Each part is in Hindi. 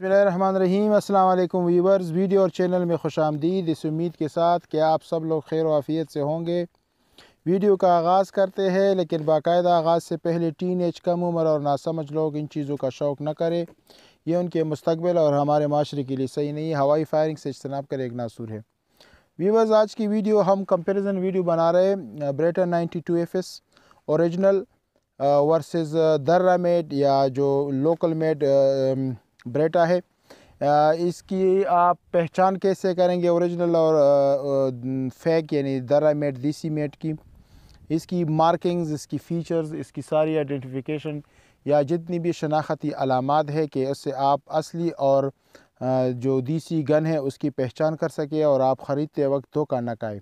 अस्सलाम वालेकुम व्यूवर्स वीडियो और चैनल में खुश आमदीद इस उम्मीद के साथ कि आप सब लोग खैर वाफ़ियत से होंगे वीडियो का आगाज़ करते हैं लेकिन बाकायदा आगाज़ से पहले टीन एज कम उम्र और नासमझ लोग इन चीज़ों का शौक़ न करें ये उनके मुस्तबिल और हमारे माशरे के लिए सही नहीं हवाई फायरिंग से इजतनाब कर एक नासुर है व्यूवर्स आज की वीडियो हम कंपेरिजन वीडियो बना रहे हैं Beretta ninety two F S original versus Darra made या जो लोकल मेड ब्रेटा है इसकी आप पहचान कैसे करेंगे ओरिजिनल और फेक यानी दरा मेट देसी मेट की इसकी मार्किंग्स इसकी फ़ीचर्स इसकी सारी आइडेंटिफिकेशन या जितनी भी शनाख्ती अलामत है कि उससे आप असली और जो देसी गन है उसकी पहचान कर सके और आप ख़रीदते वक्त धोखा न खाएँ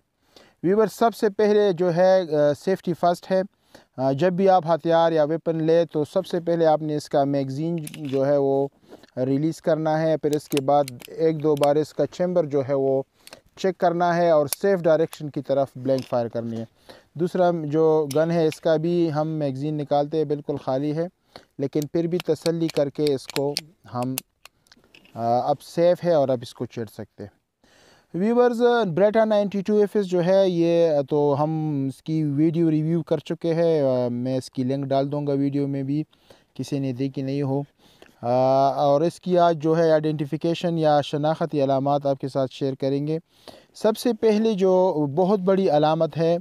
वीवर सबसे पहले जो है सेफ्टी फर्स्ट है जब भी आप हथियार या वेपन ले तो सबसे पहले आपने इसका मैगज़ीन जो है वो रिलीज़ करना है फिर इसके बाद एक दो बार इसका चैम्बर जो है वो चेक करना है और सेफ डायरेक्शन की तरफ ब्लैंक फायर करनी है दूसरा जो गन है इसका भी हम मैगज़ीन निकालते हैं बिल्कुल खाली है लेकिन फिर भी तसल्ली करके इसको हम अब सेफ़ है और अब इसको चिड़ सकते हैं व्यूवर्स ब्रेटा 92 एफ जो है ये तो हम इसकी वीडियो रिव्यू कर चुके हैं मैं इसकी लिंक डाल दूँगा वीडियो में भी किसी ने देखी नहीं हो और इसकी आज जो है आइडेंटिफिकेशन या शनाख्ती अलामत आपके साथ शेयर करेंगे सबसे पहले जो बहुत बड़ी अलामत है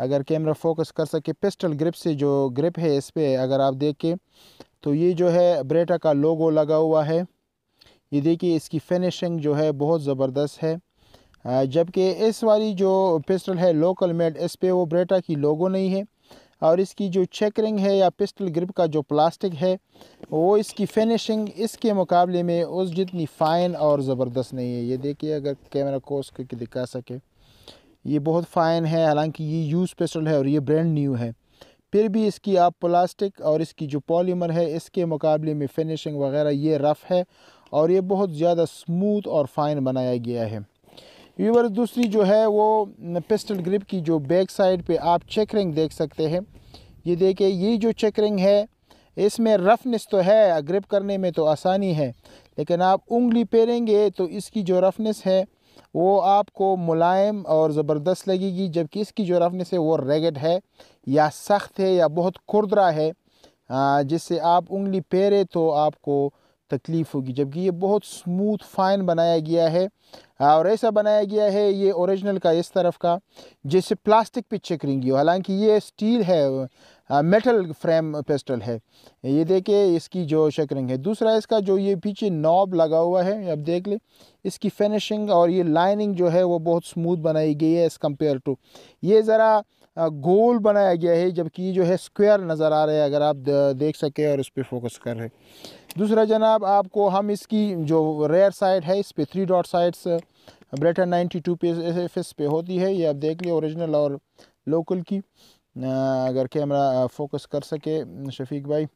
अगर कैमरा फोकस कर सके पिस्टल ग्रिप से जो ग्रिप है इस पर अगर आप देखें तो ये जो है ब्रेटा का लोगो लगा हुआ है ये देखिए इसकी फिनिशिंग जो है बहुत ज़बरदस्त है जबकि इस वाली जो पिस्टल है लोकल मेड इस पर वो ब्रेटा की लोगो नहीं है और इसकी जो चेकरिंग है या पिस्टल ग्रिप का जो प्लास्टिक है वो इसकी फिनिशिंग इसके मुकाबले में उस जितनी फ़ाइन और ज़बरदस्त नहीं है ये देखिए अगर कैमरा को उसको दिखा सके ये बहुत फ़ाइन है हालांकि ये यूज़ पिस्टल है और ये ब्रांड न्यू है फिर भी इसकी आप प्लास्टिक और इसकी जो पॉलीमर है इसके मुकाबले में फिनिशिंग वगैरह ये रफ़ है और ये बहुत ज़्यादा स्मूथ और फ़ाइन बनाया गया है व्यूवर दूसरी जो है वो पिस्टल ग्रिप की जो बैक साइड पे आप चेक रिंग देख सकते हैं ये देखिए ये जो चेक रिंग है इसमें रफनेस तो है ग्रिप करने में तो आसानी है लेकिन आप उंगली पेरेंगे तो इसकी जो रफनेस है वो आपको मुलायम और ज़बरदस्त लगेगी जबकि इसकी जो रफनेस है वो रेगेड है या सख्त है या बहुत खुरदरा है जिससे आप उंगली पेरे तो आपको तकलीफ़ होगी जबकि ये बहुत स्मूथ फाइन बनाया गया है और ऐसा बनाया गया है ये ओरिजिनल का इस तरफ का जैसे प्लास्टिक पे पिक्चर हो हालांकि ये स्टील है मेटल फ्रेम पेस्टल है ये देखिए इसकी जो शकरिंग है दूसरा इसका जो ये पीछे नॉब लगा हुआ है अब देख ले इसकी फिनिशिंग और ये लाइनिंग जो है वो बहुत स्मूथ बनाई गई है एज़ कम्पेयर टू ये ज़रा गोल बनाया गया है जबकि जो है स्क्वायर नज़र आ रहा है अगर आप देख सकें और उस पर फोकस कर रहे दूसरा जनाब आपको हम इसकी जो रेयर साइड है इस पर three dot sides Beretta ninety two पे एफ एस पे होती है ये आप देख लिए ओरिजिनल और लोकल की अगर कैमरा फोकस कर सके शफीक भाई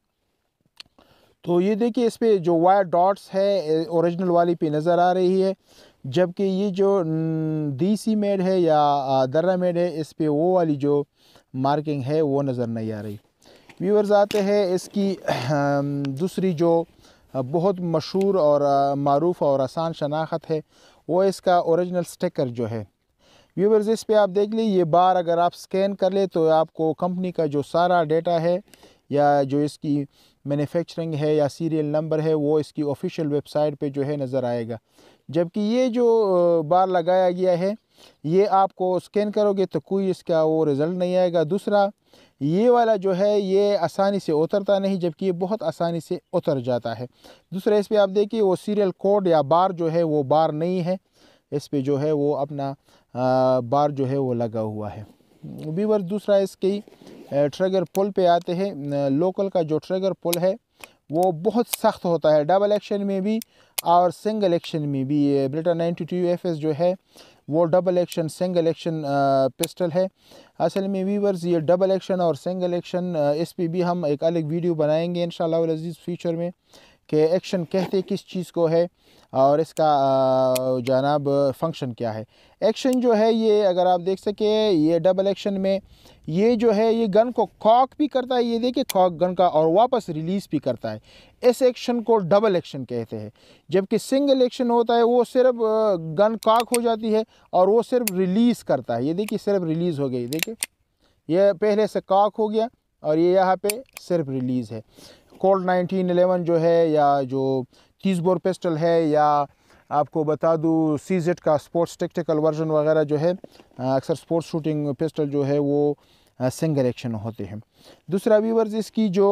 तो ये देखिए इस पर जो वायर डॉट्स है ओरिजिनल वाली पे नज़र आ रही है जबकि ये जो डीसी मेड है या दर्रा मेड है इस पर वो वाली जो मार्किंग है वो नज़र नहीं आ रही व्यूअर्स आते हैं इसकी दूसरी जो बहुत मशहूर और मरूफ और आसान शनाख्त है वो इसका ओरिजिनल स्टिकर जो है व्यूवर्स इस पे आप देख लें ये बार अगर आप स्कैन कर ले तो आपको कंपनी का जो सारा डेटा है या जो इसकी मैन्युफैक्चरिंग है या सीरियल नंबर है वो इसकी ऑफिशियल वेबसाइट पे जो है नज़र आएगा जबकि ये जो बार लगाया गया है ये आपको स्कैन करोगे तो कोई इसका वो रिज़ल्ट नहीं आएगा दूसरा ये वाला जो है ये आसानी से उतरता नहीं जबकि ये बहुत आसानी से उतर जाता है दूसरा इस पर आप देखिए वो सीरियल कोड या बार जो है वो बार नहीं है इस पर जो है वो अपना बार जो है वो लगा हुआ है वीवर दूसरा इसके ट्रगर पुल पे आते हैं लोकल का जो ट्रिगर पुल है वो बहुत सख्त होता है डबल एक्शन में भी और सिंगल एक्शन में भी Beretta ninety two F S जो है वो double action single action pistol है असल में वीवर्स ये डबल एक्शन और सिंगल एक्शन एस पी भी हम एक अलग वीडियो बनाएंगे इन शजीज फ्यूचर में कि एक्शन कहते किस चीज़ को है और इसका जनाब फंक्शन क्या है एक्शन जो है ये अगर आप देख सके ये डबल एक्शन में ये जो है ये गन को कॉक भी करता है ये देखिए कॉक गन का और वापस रिलीज़ भी करता है इस एक्शन को डबल एक्शन कहते हैं जबकि सिंगल एक्शन होता है वो सिर्फ गन कॉक हो जाती है और वो सिर्फ रिलीज़ करता है ये देखिए सिर्फ रिलीज़ हो गई देखिए ये पहले से कॉक हो गया और ये यहाँ पे सिर्फ रिलीज़ है कोल्ड नाइनटीन एलेवन जो है या जो तीस बोर पेस्टल है या आपको बता दूँ सी जेड का स्पोर्ट्स टेक्टिकल वर्जन वगैरह जो है अक्सर स्पोर्ट्स शूटिंग पेस्टल जो है वो सिंगल एक्शन होते हैं दूसरा व्यूवर्स इसकी जो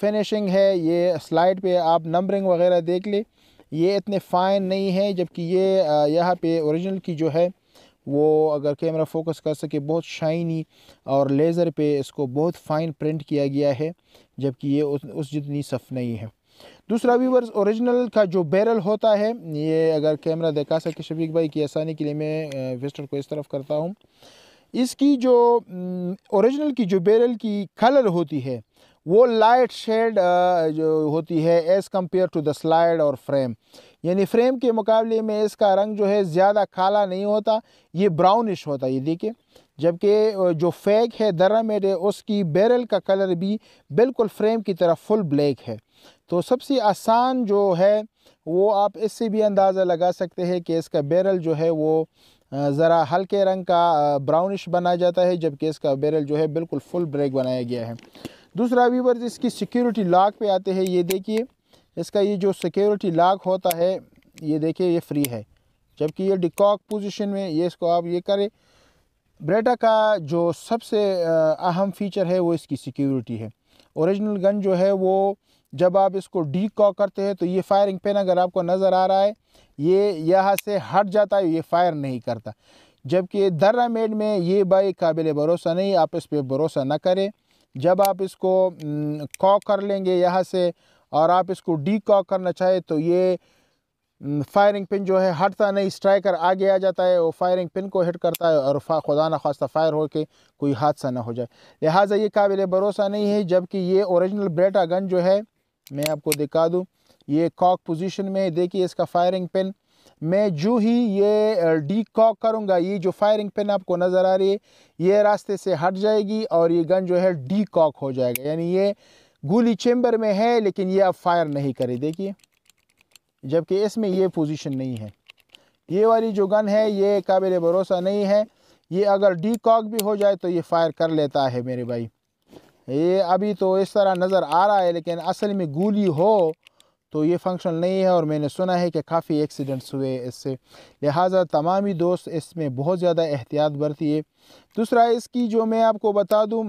फिनिशिंग है ये स्लाइड पे आप नंबरिंग वगैरह देख ले ये इतने फ़ाइन नहीं है जबकि ये यहाँ पे ओरिजिनल की जो है वो अगर कैमरा फोकस कर सके बहुत शाइनी और लेज़र पे इसको बहुत फाइन प्रिंट किया गया है जबकि ये उस, उस जितनी सफ़ नहीं है दूसरा व्यूवर्स ओरिजिनल का जो बैरल होता है ये अगर कैमरा देखा सके शफीक भाई की आसानी के लिए मैं वेस्टर को इस तरफ करता हूँ इसकी जो ओरिजिनल की जो बैरल की कलर होती है वो लाइट शेड जो होती है as compare to the slide और फ्रेम यानी फ्रेम के मुकाबले में इसका रंग जो है ज़्यादा काला नहीं होता ये ब्राउनिश होता है ये देखिए जबकि जो फेक है दर्रा मेड है उसकी बैरल का कलर भी बिल्कुल फ्रेम की तरह फुल ब्लैक है तो सबसे आसान जो है वो आप इससे भी अंदाज़ा लगा सकते हैं कि इसका बैरल जो है वो ज़रा हल्के रंग का ब्राउनिश बना जाता है जबकि इसका बैरल जो है बिल्कुल फुल ब्लैक बनाया गया है दूसरा व्यूवर्स इसकी सिक्योरिटी लॉक पे आते हैं ये देखिए इसका ये जो सिक्योरिटी लॉक होता है ये देखिए ये फ्री है जबकि ये डिकॉक पोजीशन में ये इसको आप ये करें ब्रेटा का जो सबसे अहम फ़ीचर है वो इसकी सिक्योरिटी है ओरिजिनल गन जो है वो जब आप इसको डी कॉक करते हैं तो ये फायरिंग पेन अगर आपको नज़र आ रहा है ये यहाँ से हट जाता है ये फायर नहीं करता जबकि दर्रा मेड में ये बाई काबिल भरोसा नहीं आप इस पर भरोसा ना करें जब आप इसको कॉ कर लेंगे यहाँ से और आप इसको डी कॉ करना चाहे तो ये फायरिंग पिन जो है हटता नहीं स्ट्राइकर आगे आ जाता है वो फायरिंग पिन को हिट करता है और खुदा न खास्ता फायर के कोई हादसा ना हो जाए लिहाजा ये काबिल भरोसा नहीं है जबकि ये ओरिजिनल ब्रेटा गन जो है मैं आपको दिखा दूँ ये कॉक पोजीशन में देखिए इसका फायरिंग पिन मैं जो ही ये डी कॉक करूँगा ये जो फायरिंग पेन आपको नज़र आ रही है ये रास्ते से हट जाएगी और ये गन जो है डी कॉक हो जाएगा यानी ये गोली चेम्बर में है लेकिन ये आप फायर नहीं करे देखिए जबकि इसमें ये पोजीशन नहीं है ये वाली जो गन है ये काबिल भरोसा नहीं है ये अगर डी कॉक भी हो जाए तो ये फायर कर लेता है मेरे भाई ये अभी तो इस तरह नज़र आ रहा है लेकिन असल में गोली हो तो ये फंक्शनल नहीं है और मैंने सुना है कि काफ़ी एक्सीडेंट्स हुए इससे लिहाजा तमाम ही दोस्त इसमें बहुत ज़्यादा एहतियात बरती है दूसरा इसकी जो मैं आपको बता दूँ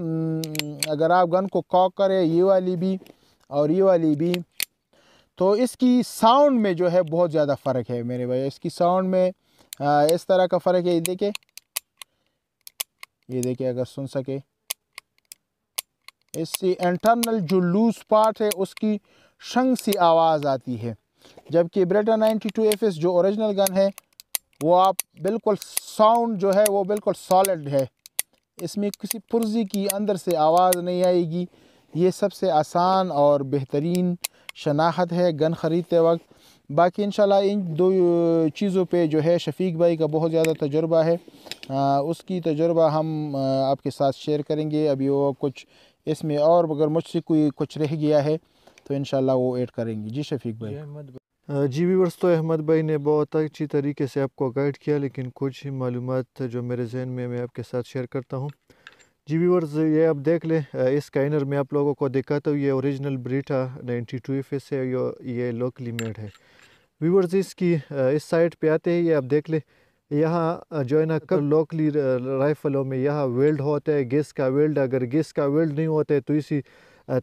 अगर आप गन को कॉक करें ये वाली भी और ये वाली भी तो इसकी साउंड में जो है बहुत ज़्यादा फ़र्क है मेरे भाई इसकी साउंड में आ, इस तरह का फ़र्क है ये देखे ये देखे अगर सुन सके इसकी इंटरनल जो लूज पार्ट है उसकी शंग सी आवाज़ आती है जबकि टू 92 एफएस जो ओरिजिनल गन है वो आप बिल्कुल साउंड जो है वो बिल्कुल सॉलिड है इसमें किसी पुर्जी की अंदर से आवाज़ नहीं आएगी ये सबसे आसान और बेहतरीन शनाख्त है गन ख़रीदते वक्त बाकी इन इन दो चीज़ों पे जो है शफीक भाई का बहुत ज़्यादा तजर्बा है आ, उसकी तजुर्बा हम आपके साथ शेयर करेंगे अभी वो कुछ इसमें और अगर मुझसे कोई कुछ रह गया है तो इन वो ऐड करेंगी जी शफीक भाई जी वीवर्स तो अहमद भाई ने बहुत अच्छी तरीके से आपको गाइड किया लेकिन कुछ ही मालूम जो मेरे जहन में मैं आपके साथ शेयर करता हूँ जी वीवर्स ये आप देख लें इस कैनर में आप लोगों को दिखाता हूँ ये original Beretta ninety two F S है ये लोकली मेड है वीवर्स इसकी इस साइड पे आते हैं ये आप देख लें यहाँ जो है ना कब लोकली राइफलों में यहाँ वेल्ड होता है गैस का वेल्ड अगर गैस का वेल्ड नहीं होता है तो इसी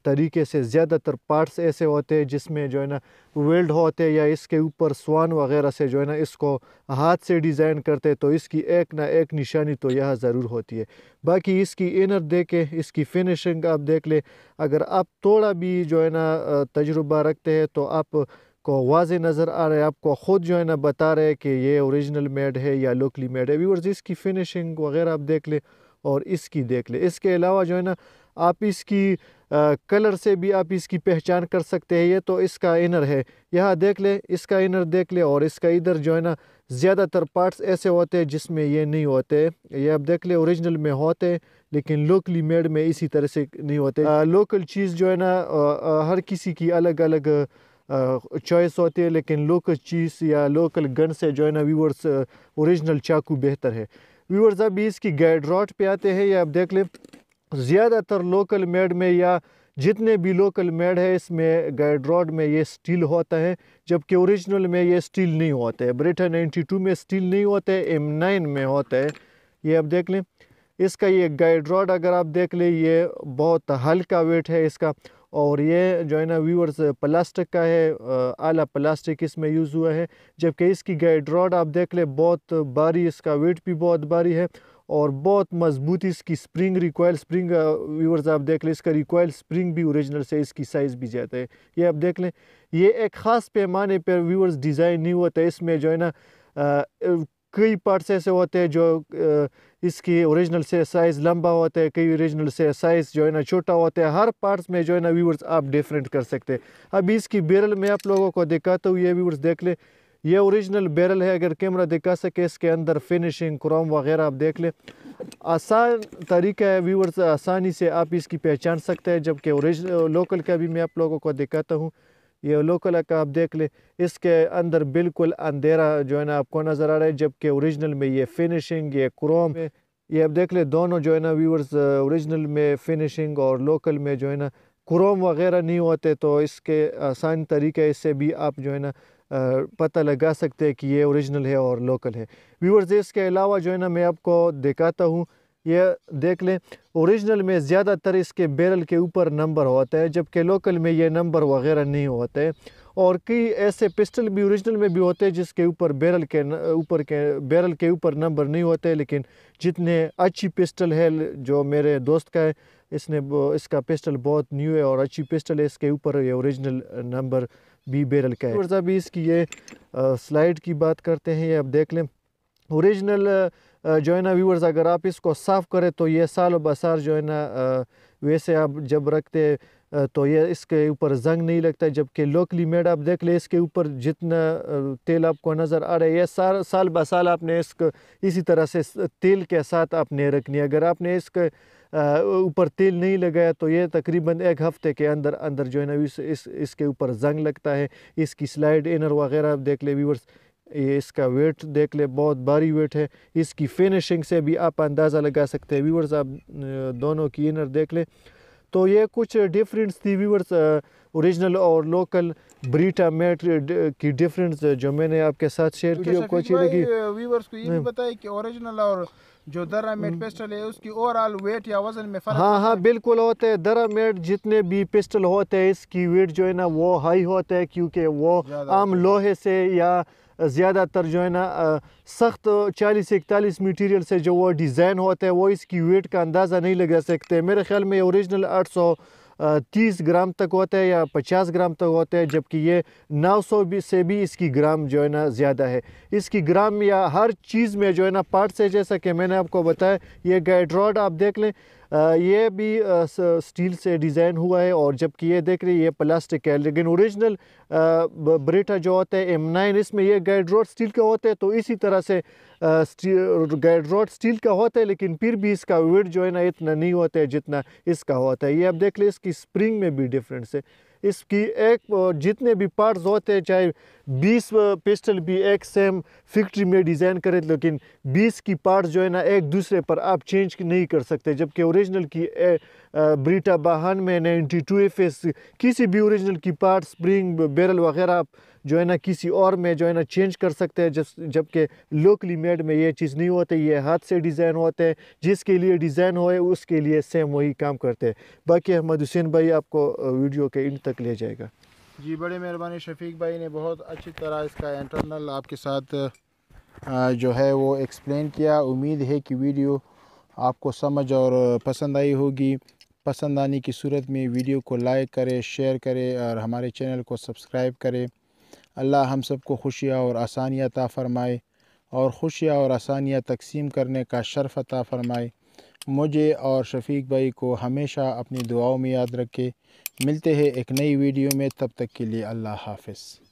तरीके से ज़्यादातर पार्ट्स ऐसे होते हैं जिसमें जो है ना वेल्ड होते हैं या इसके ऊपर स्वान वगैरह से जो है ना इसको हाथ से डिज़ाइन करते तो इसकी एक ना एक निशानी तो यह ज़रूर होती है बाकी इसकी इनर देखें इसकी फिनिशिंग आप देख लें अगर आप थोड़ा भी जो है ना तजुर्बा रखते हैं तो आप को वाज नज़र आ रहा है आपको ख़ुद जो है ना बता रहे हैं कि ये ओरिजिनल मेड है या लोकली मेड है व्यूअर्स इसकी फिनिशिंग वगैरह आप देख लें और इसकी देख लें इसके अलावा जो है ना आप इसकी कलर से भी आप इसकी पहचान कर सकते हैं ये तो इसका इनर है यहाँ देख ले इसका इनर देख ले और इसका इधर जो है ना ज़्यादातर पार्ट्स ऐसे होते हैं जिसमें ये नहीं होते ये आप देख ले ओरिजिनल में होते लेकिन लोकली मेड में इसी तरह से नहीं होते आ, लोकल चीज़ जो है ना आ, आ, हर किसी की अलग अलग चॉइस होती है लेकिन लोकल चीज़ या लोकल गन से जो है ना व्यूवर्स ओरिजिनल चाकू बेहतर है व्यूवर्स अभी इसकी गाइड रॉड पर आते हैं ये आप देख लें ज़्यादातर लोकल मेड में या जितने भी लोकल मेड है इसमें गाइड रॉड में ये स्टील होता है जबकि ओरिजिनल में ये स्टील नहीं होता है नाइन्टी 92 में स्टील नहीं होता है एम नाइन में होता है ये आप देख लें इसका ये गाइड रॉड अगर आप देख लें ये बहुत हल्का वेट है इसका और ये जो है ना व्यूअर्स प्लास्टिक का है आला प्लास्टिक इसमें यूज़ हुआ है जबकि इसकी गाइड रॉड आप देख लें बहुत भारी इसका वेट भी बहुत भारी है और बहुत मजबूती इसकी स्प्रिंग रिकॉयल स्प्रिंग व्यूवर्स आप देख लें इसका रिकॉयल स्प्रिंग भी ओरिजिनल से इसकी साइज़ भी जाता है ये आप देख लें ये एक ख़ास पैमाने पर व्यूवर्स डिज़ाइन नहीं होता है इसमें जो है ना कई पार्ट्स ऐसे होते हैं जो आ, इसकी ओरिजिनल से साइज़ लंबा होता है कई ओरिजिनल से साइज़ जो है ना छोटा होता है हर पार्ट्स में जो है ना व्यूवर्स आप डिफरेंट कर सकते हैं अभी इसकी बेरल में आप लोगों को दिखाता हूँ ये व्यूवर्स देख लें ये ओरिजिनल बैरल है अगर कैमरा दिखा सके इसके अंदर फिनिशिंग क्रोम वगैरह आप देख लें आसान तरीका है व्यूवर्स आसानी से आप इसकी पहचान सकते हैं जबकि ओरिजिनल लोकल का भी मैं आप लोगों को दिखाता हूँ ये लोकल का आप देख लें इसके अंदर बिल्कुल अंधेरा जो है ना आपको नज़र आ रहा है जबकि ओरिजिनल में ये फिनिशिंग ये क्रोम ये आप देख लें दोनों जो है ना व्यूवर्स ओरिजिनल में फिनिशिंग और लोकल में जो है ना क्रोम वगैरह नहीं होते तो इसके आसान तरीके से भी आप जो है ना पता लगा सकते हैं कि ये ओरिजिनल है और लोकल है व्यूवर्स इसके अलावा जो है ना मैं आपको दिखाता हूँ ये देख लें ओरिजिनल में ज़्यादातर इसके बैरल के ऊपर नंबर होता है जबकि लोकल में ये नंबर वगैरह नहीं होते हैं और कई ऐसे पिस्टल भी ओरिजिनल में भी होते हैं जिसके ऊपर बैरल के ऊपर के बैरल के ऊपर नंबर नहीं होते लेकिन जितने अच्छी पिस्टल है जो मेरे दोस्त का है इसने इसका पिस्टल बहुत न्यू है और अच्छी पिस्टल है इसके ऊपर ये ओरिजिनल नंबर बी बैरल का है अभी इसकी ये स्लाइड की बात करते हैं ये अब देख लें ओरिजिनल जो है ना व्यूवर्स अगर आप इसको साफ़ करें तो ये साल बसार जो है ना वैसे आप जब रखते तो ये इसके ऊपर जंग नहीं लगता जबकि लोकली मेड आप देख ले इसके ऊपर जितना तेल आपको नज़र आ रहा है ये साल साल बसाल आपने इसको इसी तरह से तेल के साथ आपने रखनी अगर आपने इसके ऊपर तेल नहीं लगाया तो ये तकरीबन एक हफ्ते के अंदर अंदर जो है ना इस, इस इसके ऊपर जंग लगता है इसकी स्लाइड इनर वगैरह देख ले व्यूवर्स ये इसका वेट देख ले बहुत भारी वेट है इसकी फिनिशिंग से भी आप अंदाज़ा लगा सकते हैं व्यूवर्स आप दोनों की इनर देख लें तो ये कुछ डिफरेंस थी व्यूवर्स ओरिजिनल और लोकल ब्रीटा मेट की डिफरेंस uh, जो मैंने आपके साथ शेयर तो की आपको अच्छी लगी व्यूवर्स uh, को ये भी कि ओरिजिनल और जो दरा मेट पिस्टल है उसकी ओवरऑल वेट या वजन में फर्क हाँ हाँ बिल्कुल होते हैं दरा मेट जितने भी पिस्टल होते हैं इसकी वेट जो है ना वो हाई होता है क्योंकि वो आम लोहे से या uh, ज़्यादातर जो है ना सख्त 40 इकतालीस मटेरियल से जो वो डिज़ाइन होता है वो इसकी वेट का अंदाज़ा नहीं लगा सकते मेरे ख्याल में ओरिजिनल 800 तीस ग्राम तक होता है या पचास ग्राम तक होता है जबकि ये नौ सौ से भी इसकी ग्राम जो है ना ज़्यादा है इसकी ग्राम या हर चीज़ में जो है ना पार्ट से जैसा कि मैंने आपको बताया ये गाइड रॉड आप देख लें ये भी स्टील से डिज़ाइन हुआ है और जबकि ये देख रही है ये प्लास्टिक है लेकिन ओरिजिनल ब्रेटा जो होता है एम नाइन इसमें ये गाइड रॉड स्टील का होता है तो इसी तरह से गाइड रॉड स्टील का होता है लेकिन फिर भी इसका वेट जो है ना इतना नहीं होता है जितना इसका होता है ये आप देख ले इसकी स्प्रिंग में भी डिफरेंस है इसकी एक जितने भी पार्ट्स होते हैं चाहे 20 पिस्टल भी एक सेम फैक्ट्री में डिज़ाइन करें लेकिन 20 की पार्ट्स जो है ना एक दूसरे पर आप चेंज नहीं कर सकते जबकि ओरिजिनल की ब्रिटा बाहन में नाइन्टी टू एफ एस किसी भी औरिजिनल की पार्ट स्प्रिंग बैरल वगैरह आप जो है ना किसी और में जो है ना चेंज कर सकते हैं जस जबकि लोकली मेड में ये चीज़ नहीं होती ये हाथ से डिज़ाइन होते हैं जिसके लिए डिज़ाइन हो उसके लिए सेम वही काम करते हैं बाकी अहमद हुसैन भाई आपको वीडियो के इंड तक ले जाएगा जी बड़े मेहरबानी शफीक भाई ने बहुत अच्छी तरह इसका इंटरनल आपके साथ जो है वो एक्सप्लेन किया उम्मीद है कि वीडियो आपको समझ और पसंद आई होगी पसंद आने की सूरत में वीडियो को लाइक करें शेयर करें और हमारे चैनल को सब्सक्राइब करें अल्लाह हम सबको खुशियाँ और आसानियाँ ता फ़रमाए और खुशियाँ और आसानियाँ तकसीम करने का शर्फ अता फ़रमाए मुझे और शफीक भाई को हमेशा अपनी दुआओं में याद रखें मिलते हैं एक नई वीडियो में तब तक के लिए अल्लाह हाफिज़